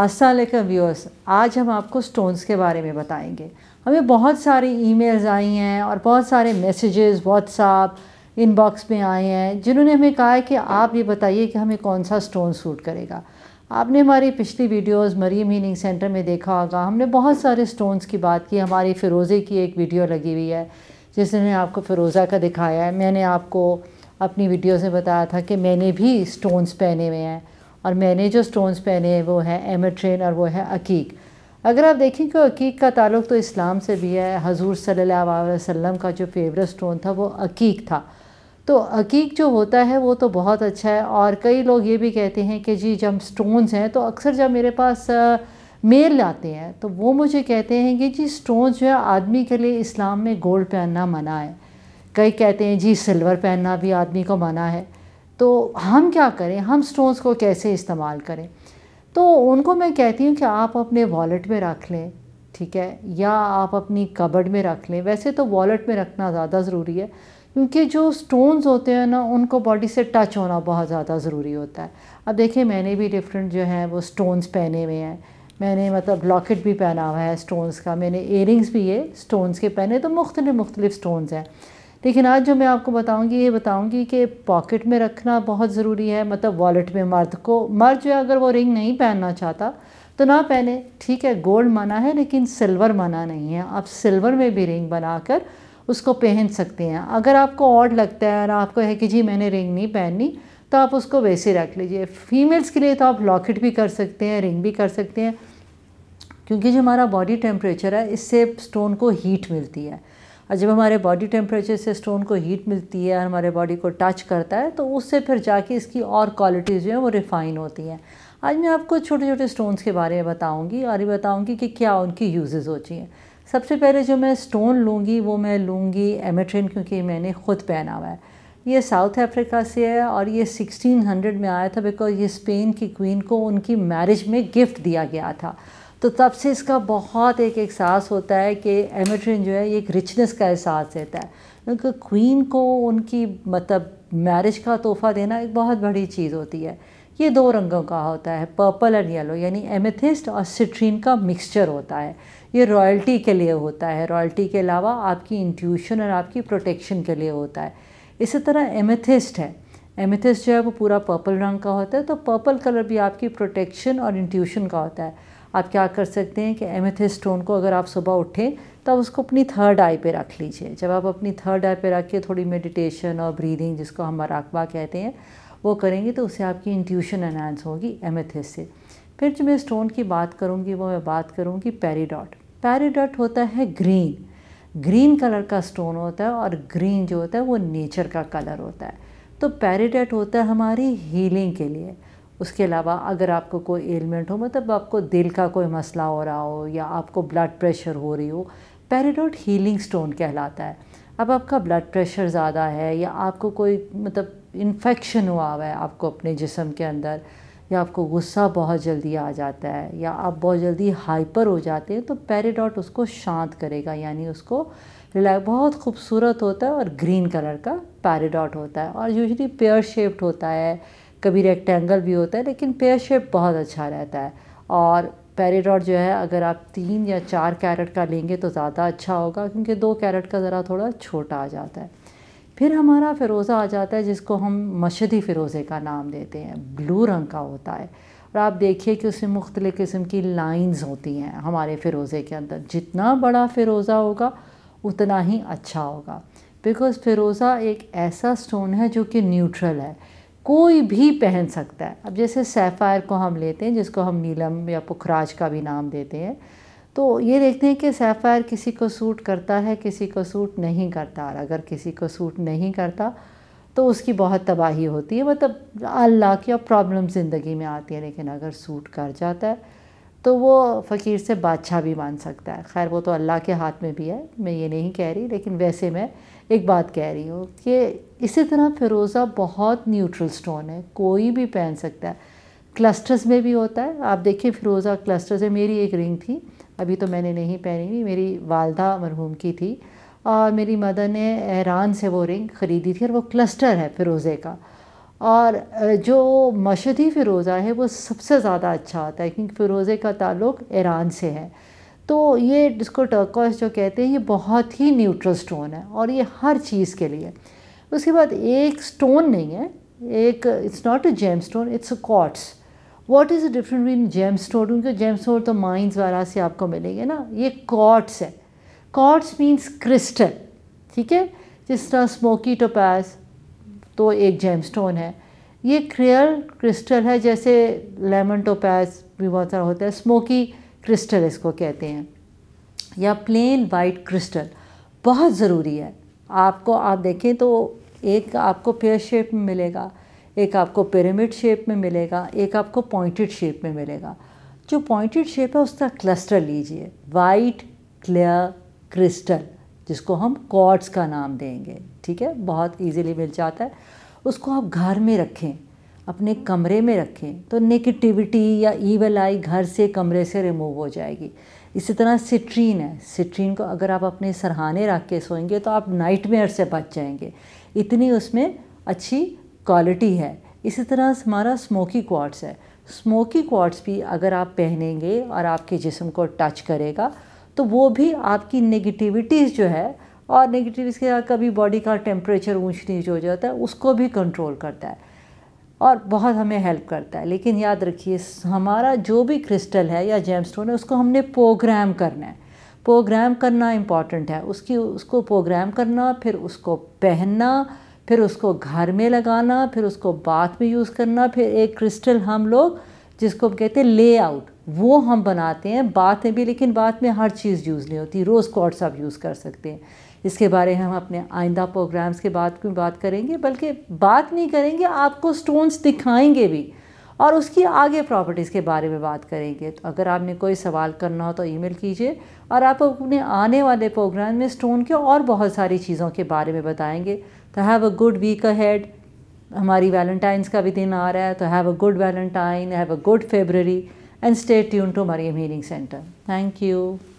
असलम लेकर व्यूअर्स आज हम आपको स्टोन्स के बारे में बताएंगे हमें बहुत सारी ईमेल्स आई हैं और बहुत सारे मैसेजेस व्हाट्सअप इनबॉक्स में आए हैं जिन्होंने हमें कहा है कि आप ये बताइए कि हमें कौन सा स्टोन सूट करेगा आपने हमारी पिछली वीडियोस मरीम हीनिंग सेंटर में देखा होगा हमने बहुत सारे स्टोन्स की बात की हमारी फ़िरोज़े की एक वीडियो लगी हुई है जिसने आपको फ़िरोज़ा का दिखाया है मैंने आपको अपनी वीडियोज़ में बताया था कि मैंने भी स्टोन्स पहने हुए हैं और मैंने जो स्टोन्स पहने हैं वो है एमेट्रेन और वो है अकीक अगर आप देखें कि अकीक का ताल्लुक तो इस्लाम से भी है हजूर सल्ला वसम का जो फेवरेट स्टोन था वो अकीक था तो अकीक जो होता है वो तो बहुत अच्छा है और कई लोग ये भी कहते हैं कि जी जब स्टोन्स हैं तो अक्सर जब मेरे पास मेल आते हैं तो वो मुझे कहते हैं कि जी स्टोन्स जो है आदमी के लिए इस्लाम में गोल्ड पहनना मना है कई कहते हैं जी सिल्वर पहनना भी आदमी को मना है तो हम क्या करें हम स्टोन्स को कैसे इस्तेमाल करें तो उनको मैं कहती हूँ कि आप अपने वॉलेट में रख लें ठीक है या आप अपनी कबड में रख लें वैसे तो वॉलेट में रखना ज़्यादा ज़रूरी है क्योंकि जो स्टोन्स होते हैं ना उनको बॉडी से टच होना बहुत ज़्यादा ज़रूरी होता है अब देखिए मैंने भी डिफरेंट जो है वो स्टोन्स पहने हुए हैं मैंने मतलब लॉकेट भी पहना हुआ है स्टोन्स का मैंने एयरिंग्स भी ये स्टोन्स के पहने तो मुख्तलि मुख्तलिफ स्टोन्स हैं लेकिन आज जो मैं आपको बताऊंगी ये बताऊंगी कि पॉकेट में रखना बहुत ज़रूरी है मतलब वॉलेट में मर्द को मर्द जो है अगर वो रिंग नहीं पहनना चाहता तो ना पहने ठीक है गोल्ड मना है लेकिन सिल्वर मना नहीं है आप सिल्वर में भी रिंग बनाकर उसको पहन सकते हैं अगर आपको ऑड लगता है और आपको है कि जी मैंने रिंग नहीं पहननी तो आप उसको वैसे रख लीजिए फीमेल्स के लिए तो आप लॉकेट भी कर सकते हैं रिंग भी कर सकते हैं क्योंकि जो हमारा बॉडी टेम्परेचर है इससे स्टोन को हीट मिलती है और जब हमारे बॉडी टेम्परेचर से स्टोन को हीट मिलती है और हमारे बॉडी को टच करता है तो उससे फिर जाके इसकी और क्वालिटीज़ जो है वो रिफ़ाइन होती हैं आज मैं आपको छोटे छोटे स्टोन्स के बारे में बताऊँगी और ये बताऊँगी कि क्या उनकी यूजेज़ होती हैं सबसे पहले जो मैं स्टोन लूँगी वो मैं लूँगी एमेट्रिन क्योंकि मैंने ख़ुद पहना हुआ है ये साउथ अफ्रीका से है और ये 1600 में आया था बिकॉज ये स्पेन की क्वीन को उनकी मैरिज में गिफ्ट दिया गया था तो तब से इसका बहुत एक एहसास होता है कि एमेट्रिन जो है ये एक रिचनेस का एहसास देता है क्योंकि क्वीन को उनकी मतलब मैरिज का तोहफ़ा देना एक बहुत बड़ी चीज़ होती है ये दो रंगों का होता है पर्पल एंड येलो यानी एमेथिस्ट और सिट्रीन का मिक्सचर होता है ये रॉयल्टी के लिए होता है रॉयल्टी के अलावा आपकी इंट्यूशन और आपकी प्रोटेक्शन के लिए होता है इसी तरह एमेथिस्ट है एमेथिस्ट जो है वो पूरा पर्पल रंग का होता है तो पर्पल कलर भी आपकी प्रोटेक्शन और इंट्यूशन का होता है आप क्या कर सकते हैं कि एमेथिस स्टोन को अगर आप सुबह उठें तो आप उसको अपनी थर्ड आई पे रख लीजिए जब आप अपनी थर्ड आई पे रख के थोड़ी मेडिटेशन और ब्रीदिंग जिसको हम मराकबा कहते हैं वो करेंगे तो उससे आपकी इंट्यूशन एनहांस होगी एमेथिस से फिर जो मैं स्टोन की बात करूँगी वो मैं बात करूँगी पेरीडॉट पेरीडॉट होता है ग्रीन ग्रीन कलर का स्टोन होता है और ग्रीन जो होता है वो नेचर का कलर होता है तो पेरीडॉट होता है हमारी हीलिंग के लिए उसके अलावा अगर आपको कोई एलमेंट हो मतलब आपको दिल का कोई मसला हो रहा हो या आपको ब्लड प्रेशर हो रही हो पेरिडोट हीलिंग स्टोन कहलाता है अब आपका ब्लड प्रेशर ज़्यादा है या आपको कोई मतलब इन्फेक्शन हुआ हुआ है आपको अपने जिसम के अंदर या आपको गुस्सा बहुत जल्दी आ जाता है या आप बहुत जल्दी हाइपर हो जाते हैं तो पेरीडॉट उसको शांत करेगा यानी उसको रिलैक्स बहुत खूबसूरत होता है और ग्रीन कलर का पेरीडॉट होता है और यूजली पेयर शेप्ड होता है कभी रेक्टेंगल भी होता है लेकिन पेयर शेप बहुत अच्छा रहता है और पेरीडॉट जो है अगर आप तीन या चार कैरेट का लेंगे तो ज़्यादा अच्छा होगा क्योंकि दो कैरेट का ज़रा थोड़ा छोटा आ जाता है फिर हमारा फिरोज़ा आ जाता है जिसको हम मशदी फिरोज़े का नाम देते हैं ब्लू रंग का होता है और आप देखिए कि उसमें मुख्तलि किस्म की लाइंस होती हैं हमारे फिरोज़े के अंदर जितना बड़ा फिरोज़ा होगा उतना ही अच्छा होगा बिकॉज़ फिरोज़ा एक ऐसा स्टोन है जो कि न्यूट्रल है कोई भी पहन सकता है अब जैसे सैफ़ायर को हम लेते हैं जिसको हम नीलम या पुखराज का भी नाम देते हैं तो ये देखते हैं कि सैफ़ायर किसी को सूट करता है किसी को सूट नहीं करता और अगर किसी को सूट नहीं करता तो उसकी बहुत तबाही होती है मतलब अल्लाह की और प्रॉब्लम ज़िंदगी में आती है लेकिन अगर सूट कर जाता है तो वो फ़कीर से बादशाह भी मान सकता है खैर वो तो अल्लाह के हाथ में भी है मैं ये नहीं कह रही लेकिन वैसे मैं एक बात कह रही हूँ कि इसी तरह फ़िरोज़ा बहुत न्यूट्रल स्टोन है कोई भी पहन सकता है क्लस्टर्स में भी होता है आप देखिए फ़िरोज़ा क्लस्टर्स है मेरी एक रिंग थी अभी तो मैंने नहीं पहनी हुई मेरी वालदा मरहूम की थी और मेरी मदर ने एरान से वो रिंग ख़रीदी थी और वो क्लस्टर है फ़िरोज़े का और जो मशदी फ़िरोज़ा है वो सबसे ज़्यादा अच्छा होता है क्योंकि फ़िरोज़े का ताल्लुक ईरान से है तो ये जिसको टर्कोस जो कहते हैं ये बहुत ही न्यूट्रल स्टोन है और ये हर चीज़ के लिए उसके बाद एक स्टोन नहीं है एक it's not a gem stone it's a quartz what is a different between gem stone क्योंकि जेम स्टोन तो माइंस वगैरह से आपको मिलेंगे ना ये कॉट्स है कॉट्स मीन्स क्रिस्टल ठीक है जिस तरह स्मोकी टोपैस तो एक जेमस्टोन है ये क्रियर क्रिस्टल है जैसे लेमन टोपैस भी बहुत सारा होता है स्मोकी क्रिस्टल इसको कहते हैं या प्लेन वाइट क्रिस्टल बहुत ज़रूरी है आपको आप देखें तो एक आपको पेयर शेप में मिलेगा एक आपको पिरामिड शेप में मिलेगा एक आपको पॉइंटेड शेप में मिलेगा जो पॉइंटेड शेप है उसका क्लस्टर लीजिए वाइट क्लियर क्रिस्टल जिसको हम कॉड्स का नाम देंगे ठीक है बहुत इजीली मिल जाता है उसको आप घर में रखें अपने कमरे में रखें तो नेगेटिविटी या ईवल आई घर से कमरे से रिमूव हो जाएगी इसी तरह सिट्रीन है सिट्रीन को अगर आप अपने सरहाने रख के सोएंगे तो आप मेयर से बच जाएंगे इतनी उसमें अच्छी क्वालिटी है इसी तरह हमारा स्मोकी क्वार्ट्स है स्मोकी क्वार्ट्स भी अगर आप पहनेंगे और आपके जिसम को टच करेगा तो वो भी आपकी नेगेटिविटीज़ जो है और नेगेटिव इसके साथ कभी बॉडी का टेम्परेचर ऊंच नीच हो जाता है उसको भी कंट्रोल करता है और बहुत हमें हेल्प करता है लेकिन याद रखिए हमारा जो भी क्रिस्टल है या जेमस्टोन है उसको हमने प्रोग्राम करना है प्रोग्राम करना इम्पॉर्टेंट है उसकी उसको प्रोग्राम करना फिर उसको पहनना फिर उसको घर में लगाना फिर उसको बाथ में यूज़ करना फिर एक क्रिस्टल हम लोग जिसको कहते हैं ले आउट वो हम बनाते हैं बाथ में भी लेकिन बाथ में हर चीज़ यूज़ नहीं होती रोज़ क्वार्ट्स आप यूज़ कर सकते हैं इसके बारे में हम अपने आइंदा प्रोग्राम्स के बाद में बात करेंगे बल्कि बात नहीं करेंगे आपको स्टोन्स दिखाएंगे भी और उसकी आगे प्रॉपर्टीज़ के बारे में बात करेंगे तो अगर आपने कोई सवाल करना हो तो ईमेल कीजिए और आप अपने आने वाले प्रोग्राम में स्टोन के और बहुत सारी चीज़ों के बारे में बताएंगे तो have a good week ahead हमारी वैलेंटाइंस का भी दिन आ रहा है तो have a good Valentine have a good February and stay tune to Mariam meaning centre thank you